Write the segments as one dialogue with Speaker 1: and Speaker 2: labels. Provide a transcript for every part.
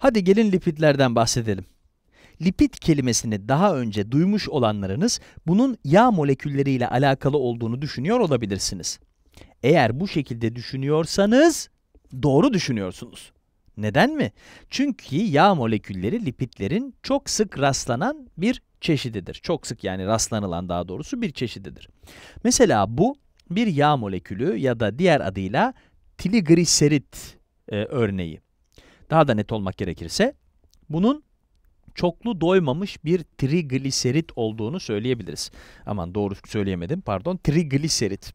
Speaker 1: Hadi gelin lipidlerden bahsedelim. Lipid kelimesini daha önce duymuş olanlarınız bunun yağ molekülleriyle alakalı olduğunu düşünüyor olabilirsiniz. Eğer bu şekilde düşünüyorsanız doğru düşünüyorsunuz. Neden mi? Çünkü yağ molekülleri lipitlerin çok sık rastlanan bir çeşididir. Çok sık yani rastlanılan daha doğrusu bir çeşididir. Mesela bu bir yağ molekülü ya da diğer adıyla trigliserit e, örneği daha da net olmak gerekirse bunun çoklu doymamış bir trigliserit olduğunu söyleyebiliriz. Aman doğru söyleyemedim pardon trigliserit.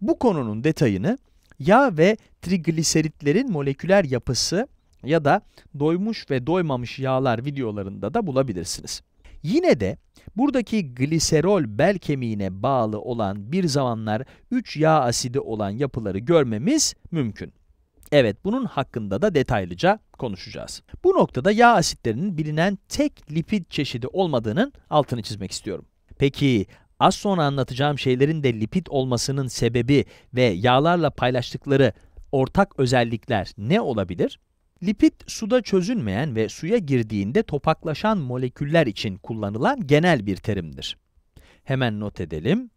Speaker 1: Bu konunun detayını yağ ve trigliseritlerin moleküler yapısı ya da doymuş ve doymamış yağlar videolarında da bulabilirsiniz. Yine de buradaki gliserol bel kemiğine bağlı olan bir zamanlar 3 yağ asidi olan yapıları görmemiz mümkün. Evet, bunun hakkında da detaylıca konuşacağız. Bu noktada yağ asitlerinin bilinen tek lipid çeşidi olmadığının altını çizmek istiyorum. Peki az sonra anlatacağım şeylerin de lipid olmasının sebebi ve yağlarla paylaştıkları ortak özellikler ne olabilir? Lipid suda çözünmeyen ve suya girdiğinde topaklaşan moleküller için kullanılan genel bir terimdir. Hemen not edelim.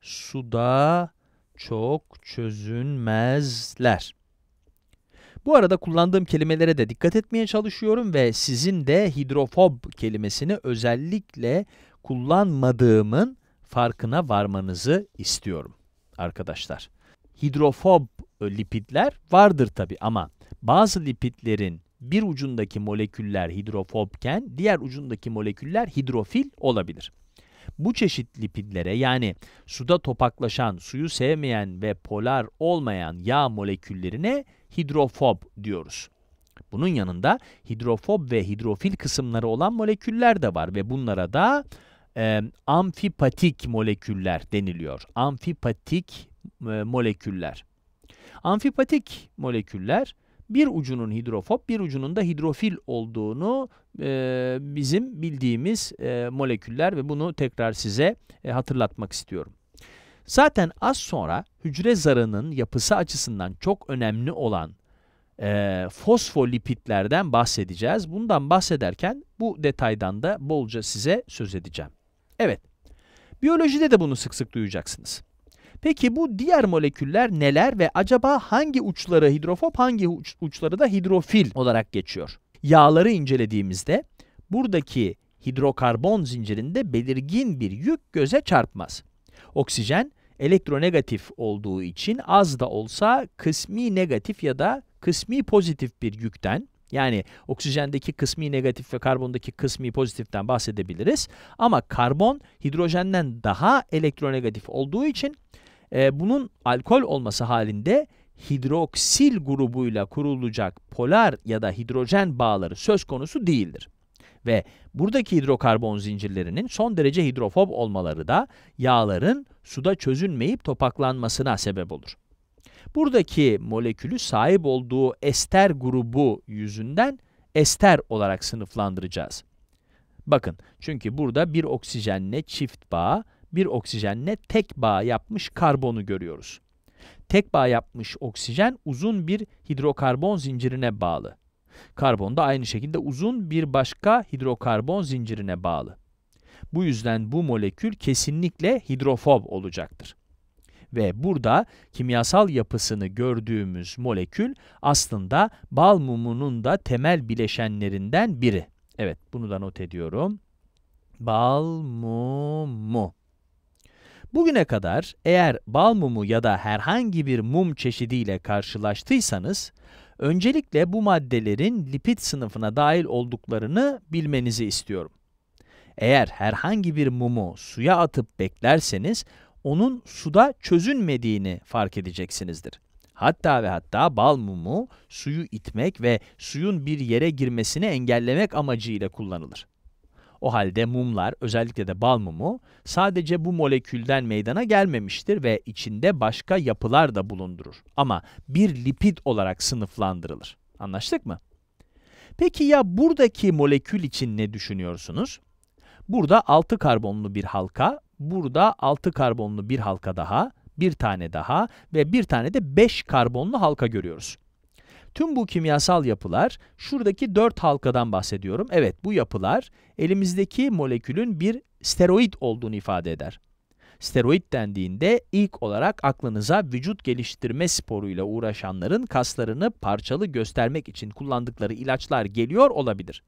Speaker 1: Suda çok çözünmezler. Bu arada kullandığım kelimelere de dikkat etmeye çalışıyorum ve sizin de hidrofob kelimesini özellikle kullanmadığımın farkına varmanızı istiyorum arkadaşlar. Hidrofob e, lipidler vardır tabi ama bazı lipidlerin bir ucundaki moleküller hidrofobken diğer ucundaki moleküller hidrofil olabilir. Bu çeşit lipidlere yani suda topaklaşan, suyu sevmeyen ve polar olmayan yağ moleküllerine hidrofob diyoruz. Bunun yanında hidrofob ve hidrofil kısımları olan moleküller de var ve bunlara da e, amfipatik moleküller deniliyor. Amfipatik e, moleküller. Amfipatik moleküller bir ucunun hidrofob, bir ucunun da hidrofil olduğunu e, bizim bildiğimiz e, moleküller ve bunu tekrar size e, hatırlatmak istiyorum. Zaten az sonra hücre zarının yapısı açısından çok önemli olan e, fosfolipitlerden bahsedeceğiz. Bundan bahsederken bu detaydan da bolca size söz edeceğim. Evet, biyolojide de bunu sık sık duyacaksınız. Peki bu diğer moleküller neler ve acaba hangi uçları hidrofob, hangi uç, uçları da hidrofil olarak geçiyor? Yağları incelediğimizde buradaki hidrokarbon zincirinde belirgin bir yük göze çarpmaz. Oksijen elektronegatif olduğu için az da olsa kısmi negatif ya da kısmi pozitif bir yükten yani oksijendeki kısmi negatif ve karbondaki kısmi pozitiften bahsedebiliriz. Ama karbon hidrojenden daha elektronegatif olduğu için e, bunun alkol olması halinde hidroksil grubuyla kurulacak polar ya da hidrojen bağları söz konusu değildir. Ve buradaki hidrokarbon zincirlerinin son derece hidrofob olmaları da yağların suda çözünmeyip topaklanmasına sebep olur. Buradaki molekülü sahip olduğu ester grubu yüzünden ester olarak sınıflandıracağız. Bakın çünkü burada bir oksijenle çift bağ, bir oksijenle tek bağ yapmış karbonu görüyoruz. Tek bağ yapmış oksijen uzun bir hidrokarbon zincirine bağlı. Karbon da aynı şekilde uzun bir başka hidrokarbon zincirine bağlı. Bu yüzden bu molekül kesinlikle hidrofob olacaktır. Ve burada kimyasal yapısını gördüğümüz molekül aslında bal mumunun da temel bileşenlerinden biri. Evet bunu da not ediyorum. Bal mumu. Bugüne kadar eğer bal mumu ya da herhangi bir mum çeşidiyle karşılaştıysanız Öncelikle bu maddelerin lipid sınıfına dahil olduklarını bilmenizi istiyorum. Eğer herhangi bir mumu suya atıp beklerseniz onun suda çözünmediğini fark edeceksinizdir. Hatta ve hatta bal mumu suyu itmek ve suyun bir yere girmesini engellemek amacıyla kullanılır. O halde mumlar, özellikle de bal mumu, sadece bu molekülden meydana gelmemiştir ve içinde başka yapılar da bulundurur. Ama bir lipid olarak sınıflandırılır. Anlaştık mı? Peki ya buradaki molekül için ne düşünüyorsunuz? Burada 6 karbonlu bir halka, burada 6 karbonlu bir halka daha, bir tane daha ve bir tane de 5 karbonlu halka görüyoruz. Tüm bu kimyasal yapılar, şuradaki dört halkadan bahsediyorum. Evet, bu yapılar elimizdeki molekülün bir steroid olduğunu ifade eder. Steroid dendiğinde ilk olarak aklınıza vücut geliştirme sporuyla uğraşanların kaslarını parçalı göstermek için kullandıkları ilaçlar geliyor olabilir.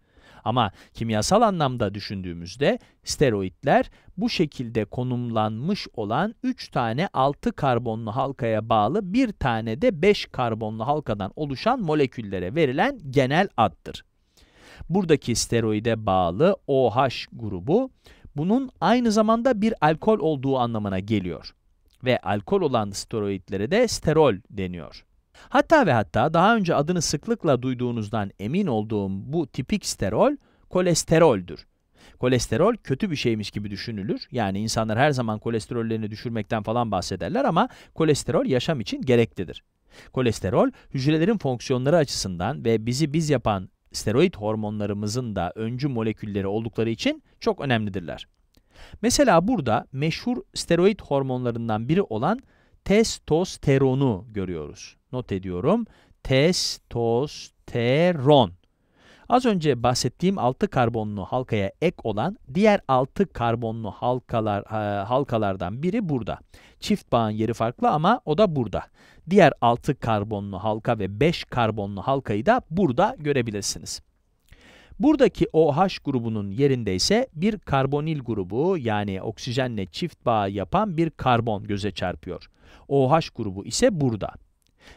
Speaker 1: Ama kimyasal anlamda düşündüğümüzde steroidler bu şekilde konumlanmış olan 3 tane 6 karbonlu halkaya bağlı bir tane de 5 karbonlu halkadan oluşan moleküllere verilen genel addır. Buradaki steroide bağlı OH grubu bunun aynı zamanda bir alkol olduğu anlamına geliyor ve alkol olan steroidlere de sterol deniyor. Hatta ve hatta daha önce adını sıklıkla duyduğunuzdan emin olduğum bu tipik sterol kolesteroldür. Kolesterol kötü bir şeymiş gibi düşünülür. Yani insanlar her zaman kolesterollerini düşürmekten falan bahsederler ama kolesterol yaşam için gereklidir. Kolesterol hücrelerin fonksiyonları açısından ve bizi biz yapan steroid hormonlarımızın da öncü molekülleri oldukları için çok önemlidirler. Mesela burada meşhur steroid hormonlarından biri olan testosteronu görüyoruz. Not ediyorum. Testosteron. Az önce bahsettiğim 6 karbonlu halkaya ek olan diğer 6 karbonlu halkalar e, halkalardan biri burada. Çift bağın yeri farklı ama o da burada. Diğer 6 karbonlu halka ve 5 karbonlu halkayı da burada görebilirsiniz. Buradaki OH grubunun yerinde ise bir karbonil grubu yani oksijenle çift bağ yapan bir karbon göze çarpıyor. OH grubu ise burada.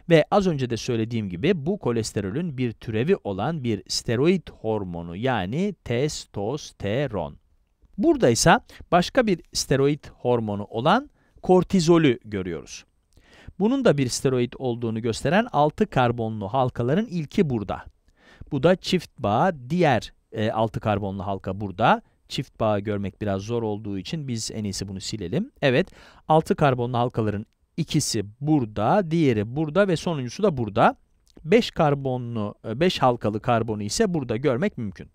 Speaker 1: Ve az önce de söylediğim gibi bu kolesterolün bir türevi olan bir steroid hormonu yani testosteron. Burada ise başka bir steroid hormonu olan kortizolü görüyoruz. Bunun da bir steroid olduğunu gösteren 6 karbonlu halkaların ilki burada. Bu da çift bağ, diğer 6 e, karbonlu halka burada. Çift bağ görmek biraz zor olduğu için biz en iyisi bunu silelim. Evet, 6 karbonlu halkaların ikisi burada, diğeri burada ve sonuncusu da burada. 5 karbonlu, 5 e, halkalı karbonu ise burada görmek mümkün.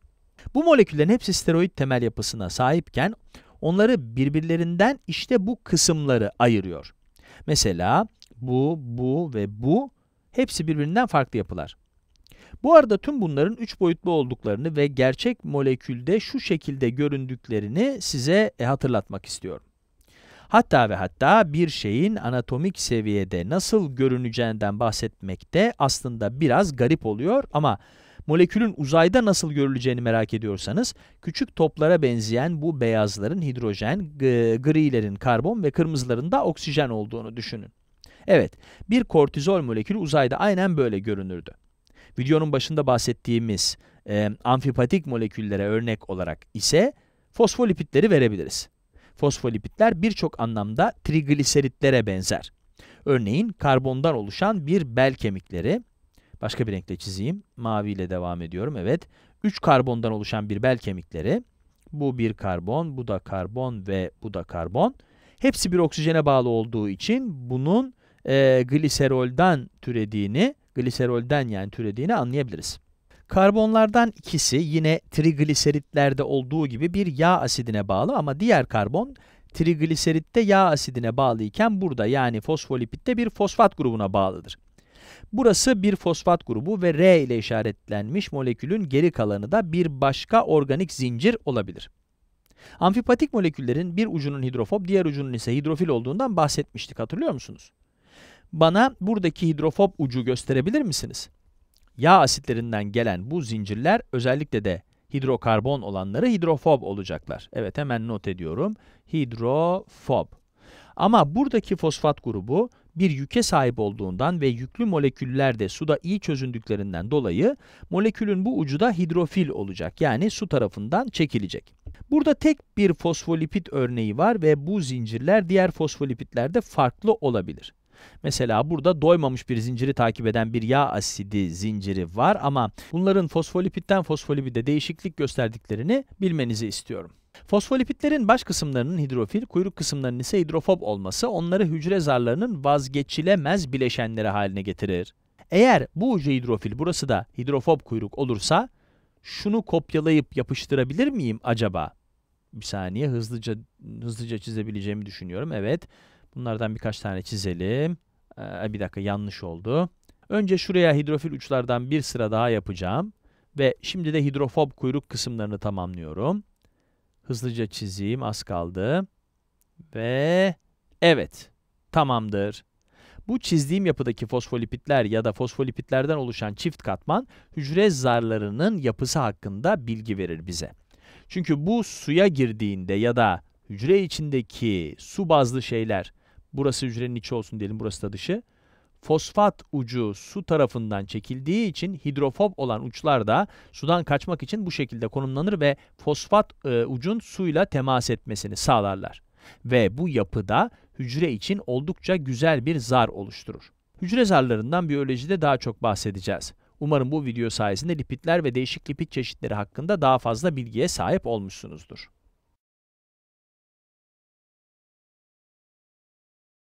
Speaker 1: Bu moleküllerin hepsi steroid temel yapısına sahipken onları birbirlerinden işte bu kısımları ayırıyor. Mesela bu, bu ve bu hepsi birbirinden farklı yapılar. Bu arada tüm bunların 3 boyutlu olduklarını ve gerçek molekülde şu şekilde göründüklerini size e, hatırlatmak istiyorum. Hatta ve hatta bir şeyin anatomik seviyede nasıl görüneceğinden bahsetmek de aslında biraz garip oluyor ama molekülün uzayda nasıl görüleceğini merak ediyorsanız küçük toplara benzeyen bu beyazların hidrojen, grilerin karbon ve kırmızıların da oksijen olduğunu düşünün. Evet, bir kortizol molekülü uzayda aynen böyle görünürdü. Videonun başında bahsettiğimiz e, amfipatik moleküllere örnek olarak ise fosfolipitleri verebiliriz. Fosfolipitler birçok anlamda trigliseritlere benzer. Örneğin karbondan oluşan bir bel kemikleri, başka bir renkle çizeyim, maviyle devam ediyorum, evet. 3 karbondan oluşan bir bel kemikleri, bu bir karbon, bu da karbon ve bu da karbon. Hepsi bir oksijene bağlı olduğu için bunun e, gliserolden türediğini, gliserolden yani türediğini anlayabiliriz. Karbonlardan ikisi yine trigliseritlerde olduğu gibi bir yağ asidine bağlı ama diğer karbon trigliseritte yağ asidine bağlıyken burada yani fosfolipitte bir fosfat grubuna bağlıdır. Burası bir fosfat grubu ve R ile işaretlenmiş molekülün geri kalanı da bir başka organik zincir olabilir. Amfipatik moleküllerin bir ucunun hidrofob, diğer ucunun ise hidrofil olduğundan bahsetmiştik hatırlıyor musunuz? Bana buradaki hidrofob ucu gösterebilir misiniz? Yağ asitlerinden gelen bu zincirler özellikle de hidrokarbon olanları hidrofob olacaklar. Evet hemen not ediyorum. Hidrofob. Ama buradaki fosfat grubu bir yüke sahip olduğundan ve yüklü moleküller de suda iyi çözündüklerinden dolayı molekülün bu ucu da hidrofil olacak yani su tarafından çekilecek. Burada tek bir fosfolipit örneği var ve bu zincirler diğer fosfolipitlerde farklı olabilir. Mesela burada doymamış bir zinciri takip eden bir yağ asidi zinciri var ama bunların fosfolipitten fosfolipide değişiklik gösterdiklerini bilmenizi istiyorum. Fosfolipitlerin baş kısımlarının hidrofil, kuyruk kısımlarının ise hidrofob olması onları hücre zarlarının vazgeçilemez bileşenleri haline getirir. Eğer bu ucu hidrofil, burası da hidrofob kuyruk olursa, şunu kopyalayıp yapıştırabilir miyim acaba? Bir saniye hızlıca hızlıca çizebileceğimi düşünüyorum. Evet. Bunlardan birkaç tane çizelim. Ee, bir dakika yanlış oldu. Önce şuraya hidrofil uçlardan bir sıra daha yapacağım. Ve şimdi de hidrofob kuyruk kısımlarını tamamlıyorum. Hızlıca çizeyim az kaldı. Ve evet tamamdır. Bu çizdiğim yapıdaki fosfolipitler ya da fosfolipitlerden oluşan çift katman hücre zarlarının yapısı hakkında bilgi verir bize. Çünkü bu suya girdiğinde ya da hücre içindeki su bazlı şeyler Burası hücrenin içi olsun diyelim, burası da dışı. Fosfat ucu su tarafından çekildiği için hidrofob olan uçlar da sudan kaçmak için bu şekilde konumlanır ve fosfat e, ucun suyla temas etmesini sağlarlar. Ve bu yapıda hücre için oldukça güzel bir zar oluşturur. Hücre zarlarından biyolojide daha çok bahsedeceğiz. Umarım bu video sayesinde lipitler ve değişik lipit çeşitleri hakkında daha fazla bilgiye sahip olmuşsunuzdur.